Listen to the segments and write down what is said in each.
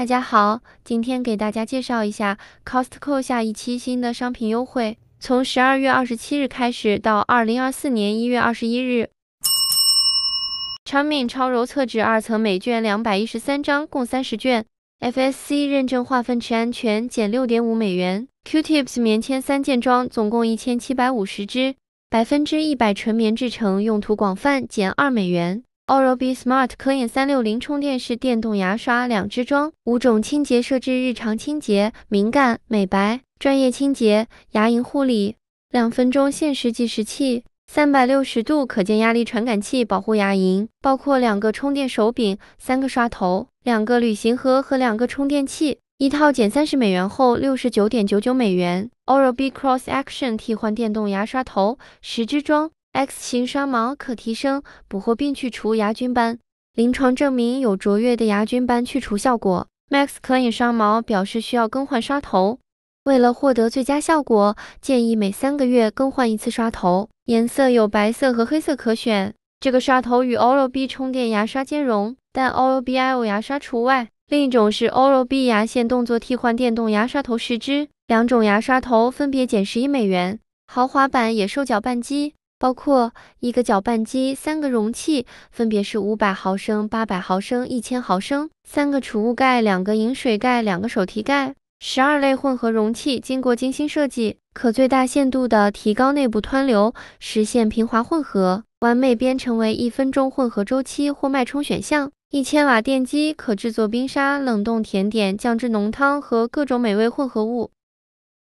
大家好，今天给大家介绍一下 Costco 下一期新的商品优惠，从十二月二十七日开始到二零二四年一月二十一日。长命超柔厕纸二层，每卷两百一十三张，共三十卷。FSC 认证，划分池安全，减六点五美元。Q-Tips 棉签三件装，总共一千七百五十支，百分之一百纯棉制成，用途广泛，减二美元。Oral-B Smart Clean 三六零充电式电动牙刷两支装，五种清洁设置：日常清洁、敏感、美白、专业清洁、牙龈护理。两分钟限时计时器，三百六十度可见压力传感器保护牙龈。包括两个充电手柄、三个刷头、两个旅行盒和两个充电器。一套减三十美元后六十九点九九美元。Oral-B Cross Action 替换电动牙刷头十支装。X 型刷毛可提升捕获并去除牙菌斑，临床证明有卓越的牙菌斑去除效果。Max Clean 刷毛表示需要更换刷头，为了获得最佳效果，建议每三个月更换一次刷头。颜色有白色和黑色可选。这个刷头与 Oral B 充电牙刷兼容，但 Oral Bio 牙刷除外。另一种是 Oral B 牙线动作替换电动牙刷头十支，两种牙刷头分别减十一美元。豪华版也售搅拌机。包括一个搅拌机，三个容器，分别是五百毫升、八百毫升、一千毫升；三个储物盖，两个饮水盖，两个手提盖；十二类混合容器，经过精心设计，可最大限度地提高内部湍流，实现平滑混合，完美编程为一分钟混合周期或脉冲选项。一千瓦电机可制作冰沙、冷冻甜点、酱汁、浓汤和各种美味混合物，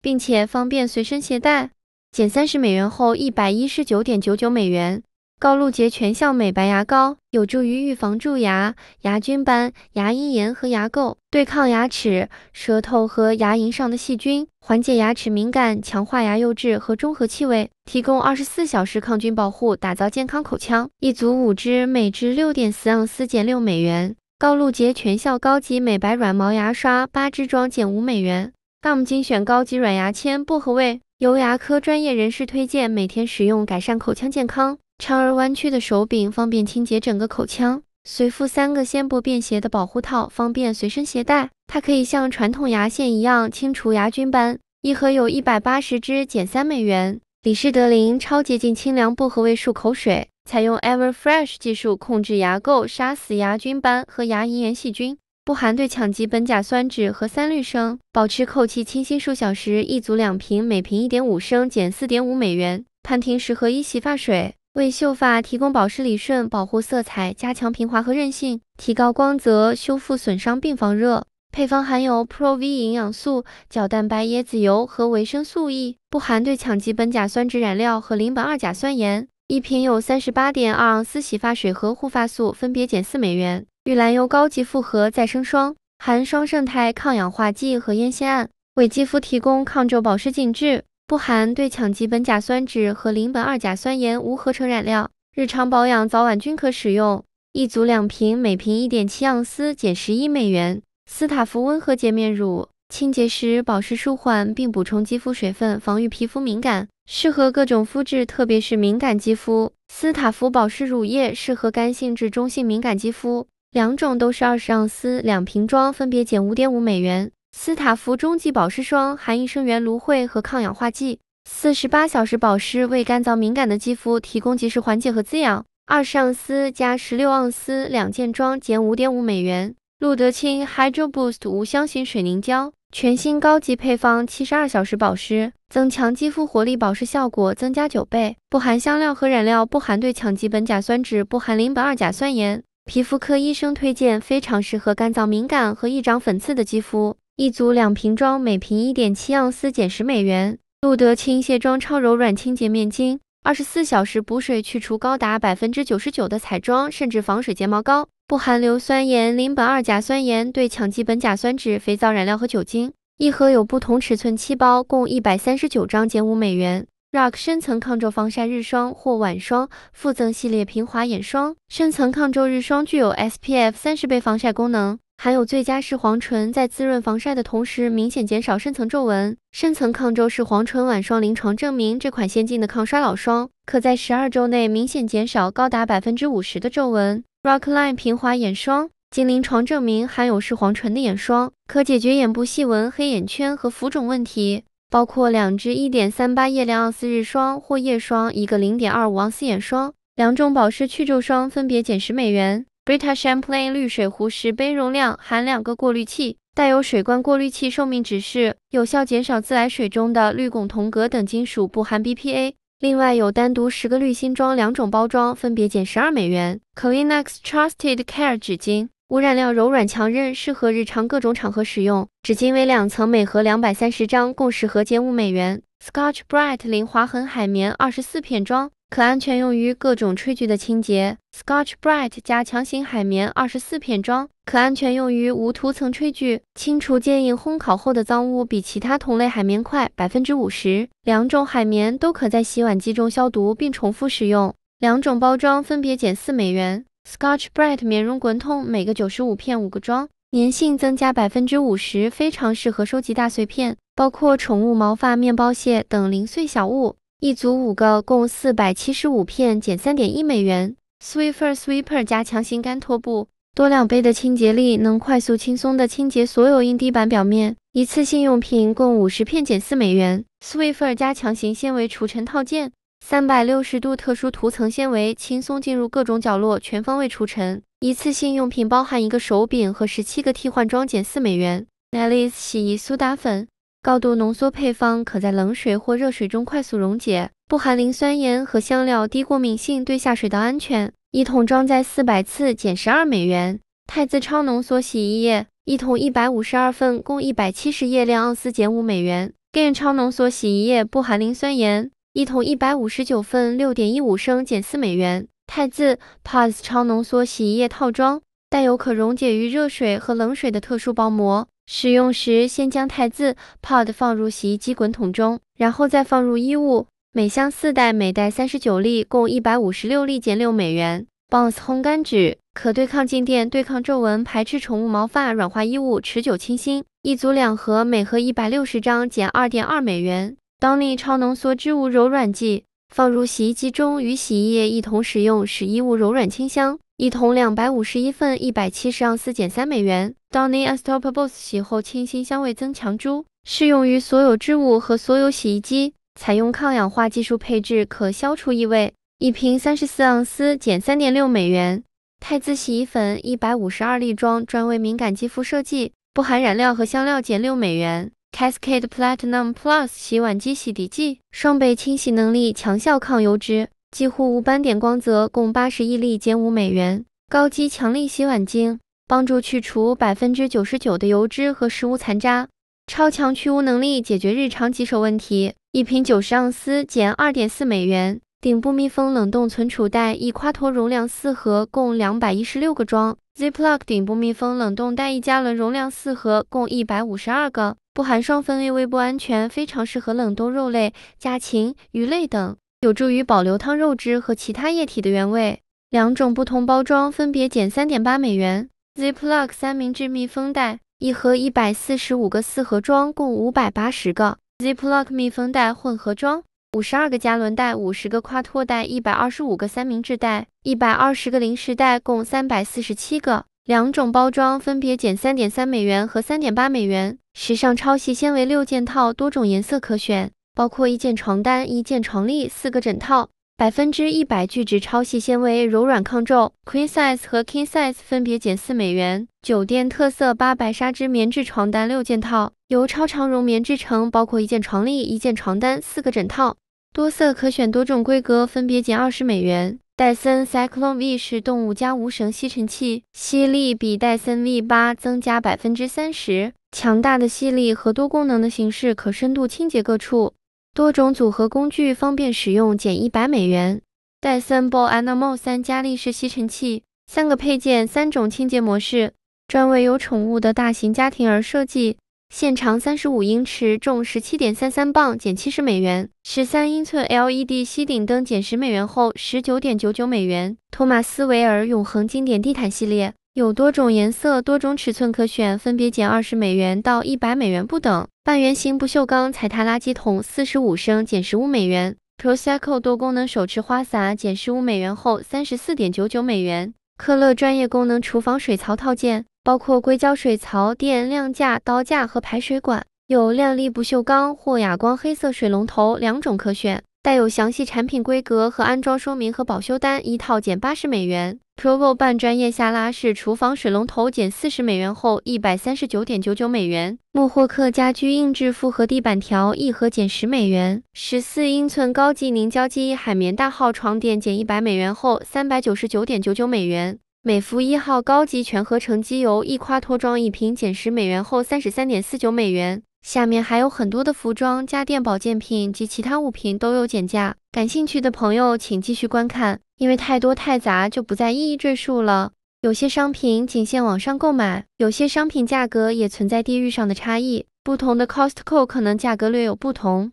并且方便随身携带。减三十美元后，一百一十九点九九美元。高露洁全效美白牙膏有助于预防蛀牙、牙菌斑、牙龈炎和牙垢，对抗牙齿、舌头和牙龈上的细菌，缓解牙齿敏感，强化牙釉质和中和气味，提供二十四小时抗菌保护，打造健康口腔。一组五支，每支六点四盎司，减六美元。高露洁全效高级美白软毛牙刷八支装，减五美元。g u m 精选高级软牙签，薄荷味。由牙科专业人士推荐，每天使用改善口腔健康。长而弯曲的手柄，方便清洁整个口腔。随附三个纤不便携的保护套，方便随身携带。它可以像传统牙线一样清除牙菌斑。一盒有一百八十支，减三美元。李氏德林超洁净清凉薄荷味漱口水，采用 Everfresh 技术控制牙垢，杀死牙菌斑和牙龈炎细菌。不含对羟基苯甲酸酯和三氯生，保持口气清新数小时。一组两瓶，每瓶一点五升，减四点五美元。潘婷十合一洗发水，为秀发提供保湿、理顺、保护色彩、加强平滑和韧性、提高光泽、修复损伤并防热。配方含有 Pro V 营养素、角蛋白、椰子油和维生素 E。不含对羟基苯甲酸酯染料和邻苯二甲酸盐。一瓶有三十八点二盎司洗发水和护发素，分别减四美元。玉兰油高级复合再生霜含双胜肽抗氧化剂和烟酰胺，为肌肤提供抗皱保湿紧致。不含对羟基苯甲酸酯和邻苯二甲酸盐，无合成染料。日常保养早晚均可使用，一组两瓶，每瓶一点七盎司，减十一美元。斯塔芙温和洁面乳，清洁时保湿舒缓，并补充肌肤水分，防御皮肤敏感，适合各种肤质，特别是敏感肌肤。斯塔芙保湿乳液适合干性至中性敏感肌肤。两种都是二十盎司两瓶装，分别减五点五美元。斯塔芙中极保湿霜含益生元芦荟和抗氧化剂，四十八小时保湿，为干燥敏感的肌肤提供及时缓解和滋养。二十盎司加十六盎司两件装减五点五美元。露得清 Hydro Boost 无香型水凝胶，全新高级配方，七十二小时保湿，增强肌肤活力，保湿效果增加九倍，不含香料和染料，不含对羟基苯甲酸酯，不含邻苯二甲酸盐。皮肤科医生推荐，非常适合干燥、敏感和易长粉刺的肌肤。一组两瓶装，每瓶一点七盎司减十美元。露得清卸妆超柔软清洁面巾，二十四小时补水，去除高达百分之九十九的彩妆，甚至防水睫毛膏。不含硫酸盐、邻苯二甲酸盐、对羟基苯甲酸酯、肥皂、染料和酒精。一盒有不同尺寸七包，共一百三十九张减五美元。Rock 深层抗皱防晒日霜或晚霜，附赠系列平滑眼霜。深层抗皱日霜具有 SPF 三十倍防晒功能，含有最佳视黄醇，在滋润防晒的同时，明显减少深层皱纹。深层抗皱视黄醇晚霜，临床证明这款先进的抗衰老霜可在十二周内明显减少高达百分之五十的皱纹。Rockline 平滑眼霜，经临床证明含有视黄醇的眼霜，可解决眼部细纹、黑眼圈和浮肿问题。包括两支一点三八夜量奥斯日霜或夜霜，一个零点二五盎司眼霜，两种保湿去皱霜，分别减十美元。Brita s h a m p l a i n 绿水壶，十杯容量，含两个过滤器，带有水罐过滤器寿命指示，有效减少自来水中的氯、汞、铜、镉等金属，不含 BPA。另外有单独十个滤芯装，两种包装，分别减十二美元。c l e a n e x Trusted Care 纸巾。无染料、柔软、强韧，适合日常各种场合使用。纸巾为两层，每盒两百三十张，共十盒减五美元。s c o t c h b r i g h t 零划痕海绵，二十四片装，可安全用于各种炊具的清洁。s c o t c h b r i g h t 加强型海绵，二十四片装，可安全用于无涂层炊具。清除坚硬烘烤后的脏污比其他同类海绵快百分之五十。两种海绵都可在洗碗机中消毒并重复使用。两种包装分别减四美元。Scotch b r i g h t 棉绒滚筒，每个九十五片，五个装，粘性增加百分之五十，非常适合收集大碎片，包括宠物毛发、面包屑等零碎小物。一组五个，共四百七十五片，减三点一美元。s w e e p e r Sweeper 加强型干拖布，多两倍的清洁力，能快速轻松地清洁所有硬地板表面。一次性用品，共五十片，减四美元。s w e e p e r 加强型纤维除尘套件。三百六十度特殊涂层纤维，轻松进入各种角落，全方位除尘。一次性用品包含一个手柄和十七个替换装，减四美元。Nellie's 洗衣苏打粉，高度浓缩配方，可在冷水或热水中快速溶解，不含磷酸盐和香料，低过敏性，对下水道安全。一桶装在四百次，减十二美元。汰渍超浓缩洗衣液，一桶一百五十二份，共一百七十液量盎司，减五美元。Gain 超浓缩洗衣液，不含磷酸盐。一桶一百五十九份六点一五升减四美元。汰渍 Pods 超浓缩洗衣液套装，带有可溶解于热水和冷水的特殊包膜。使用时先将汰渍 Pod 放入洗衣机滚筒中，然后再放入衣物。每箱四袋，每袋三十九粒，共一百五十六粒减六美元。Bounce 干纸，可对抗静电、对抗皱纹、排斥宠物毛发、软化衣物、持久清新。一组两盒，每盒一百六十张减二点二美元。d o n 超浓缩织物柔软剂，放入洗衣机中与洗衣液一同使用，使衣物柔软清香。一桶两百五十一份，一百七十盎司，减三美元。d o w n y Astrop Bose 洗后清新香味增强珠，适用于所有织物和所有洗衣机，采用抗氧化技术配置，可消除异味。一瓶三十四盎司，减三点六美元。泰渍洗衣粉一百五十二粒装，专为敏感肌肤设计，不含染料和香料，减六美元。Cascade Platinum Plus 洗碗机洗涤剂，双倍清洗能力，强效抗油脂，几乎无斑点光泽。共八十亿粒，减五美元。高级强力洗碗精，帮助去除百分之九十九的油脂和食物残渣，超强去污能力，解决日常棘手问题。一瓶九十盎司，减二点四美元。顶部密封冷冻存储袋，一夸托容量四盒，共两百一十六个装。Ziploc 顶部密封冷冻袋，一加仑容量四盒，共一百五十二个。不含双酚 A，微不安全，非常适合冷冻肉类、家禽、鱼类等，有助于保留汤肉汁和其他液体的原味。两种不同包装分别减三点八美元。Ziploc 三明治密封袋，一盒一百四十五个，四盒装共五百八十个。Ziploc 密封袋混合装，五十二个加仑袋，五十个夸托袋，一百二十五个三明治袋，一百二十个零食袋，共三百四十七个。两种包装分别减三点三美元和三点八美元。时尚超细纤维六件套，多种颜色可选，包括一件床单、一件床笠、四个枕套，百分之一百聚酯超细纤维，柔软抗皱。Queen size 和 King size 分别减四美元。酒店特色八百纱织棉质床单六件套，由超长绒棉制成，包括一件床笠、一件床单、四个枕套，多色可选，多种规格分别减二十美元。戴森 Cyclone V 是动物加无绳吸尘器，吸力比戴森 V 八增加百分之三十。强大的吸力和多功能的形式可深度清洁各处，多种组合工具方便使用，减一百美元。戴森 b o s Animal 三加力式吸尘器，三个配件，三种清洁模式，专为有宠物的大型家庭而设计，线长三十五英尺，重十七点三三磅，减七十美元。十三英寸 LED 吸顶灯，减十美元后十九点九九美元。托马斯维尔永恒经典地毯系列。有多种颜色、多种尺寸可选，分别减二十美元到一百美元不等。半圆形不锈钢踩踏垃圾桶，四十五升，减十五美元。Prosecco 多功能手持花洒，减十五美元后三十四点九九美元。科勒专业功能厨房水槽套件，包括硅胶水槽电晾架、刀架和排水管，有亮丽不锈钢或哑光黑色水龙头两种可选，带有详细产品规格和安装说明和保修单，一套减八十美元。Provo 半专业下拉式厨房水龙头减四十美元后一百三十九点九九美元。莫霍克家居硬质复合地板条一盒减十美元。十四英寸高级凝胶记忆海绵大号床垫减一百美元后三百九十九点九九美元。美孚一号高级全合成机油一夸脱装一瓶减十美元后三十三点四九美元。下面还有很多的服装、家电、保健品及其他物品都有减价。感兴趣的朋友，请继续观看，因为太多太杂，就不再一一赘述了。有些商品仅限网上购买，有些商品价格也存在地域上的差异，不同的 Costco 可能价格略有不同。